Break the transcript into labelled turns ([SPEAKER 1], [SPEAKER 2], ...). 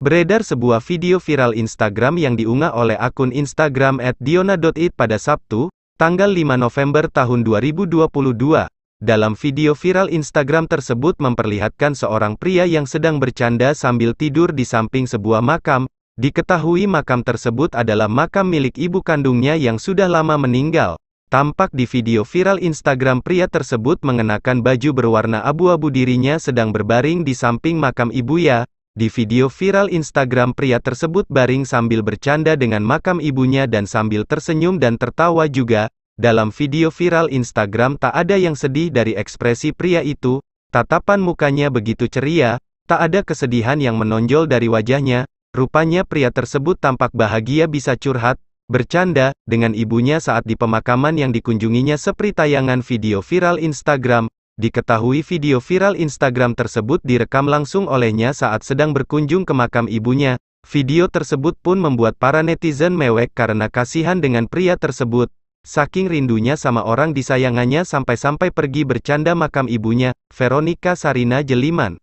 [SPEAKER 1] Beredar sebuah video viral Instagram yang diunggah oleh akun Instagram @diona.it pada Sabtu, tanggal 5 November tahun 2022. Dalam video viral Instagram tersebut memperlihatkan seorang pria yang sedang bercanda sambil tidur di samping sebuah makam. Diketahui makam tersebut adalah makam milik ibu kandungnya yang sudah lama meninggal. Tampak di video viral Instagram pria tersebut mengenakan baju berwarna abu-abu dirinya sedang berbaring di samping makam ya. Di video viral Instagram pria tersebut baring sambil bercanda dengan makam ibunya dan sambil tersenyum dan tertawa juga. Dalam video viral Instagram tak ada yang sedih dari ekspresi pria itu, tatapan mukanya begitu ceria, tak ada kesedihan yang menonjol dari wajahnya, rupanya pria tersebut tampak bahagia bisa curhat, bercanda, dengan ibunya saat di pemakaman yang dikunjunginya seperti tayangan video viral Instagram, Diketahui video viral Instagram tersebut direkam langsung olehnya saat sedang berkunjung ke makam ibunya. Video tersebut pun membuat para netizen mewek karena kasihan dengan pria tersebut. Saking rindunya sama orang disayangannya sampai-sampai pergi bercanda makam ibunya, Veronica Sarina Jeliman.